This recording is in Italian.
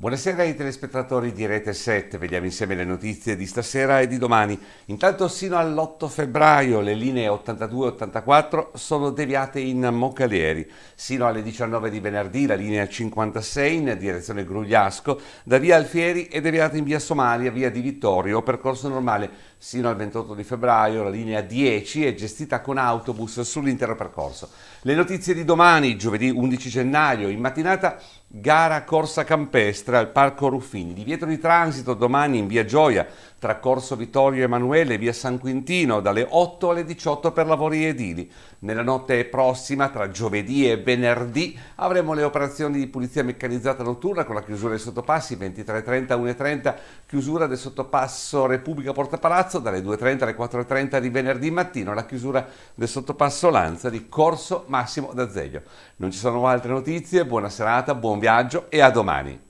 Buonasera ai telespettatori di Rete 7, vediamo insieme le notizie di stasera e di domani. Intanto sino all'8 febbraio le linee 82 e 84 sono deviate in Moccalieri, sino alle 19 di venerdì la linea 56 in direzione Grugliasco, da via Alfieri è deviata in via Somalia, via di Vittorio, percorso normale sino al 28 di febbraio la linea 10 è gestita con autobus sull'intero percorso. Le notizie di domani, giovedì 11 gennaio, in mattinata Gara corsa campestre al Parco Ruffini, divieto di transito domani in via Gioia, tra Corso Vittorio Emanuele e via San Quintino, dalle 8 alle 18 per lavori edili. Nella notte prossima, tra giovedì e venerdì, avremo le operazioni di pulizia meccanizzata notturna con la chiusura dei sottopassi 23.30 1.30, chiusura del sottopasso Repubblica Porta Palazzo dalle 2.30 alle 4.30 di venerdì mattino, la chiusura del sottopasso Lanza di Corso Massimo d'Azeglio. Non ci sono altre notizie, buona serata, buon viaggio e a domani!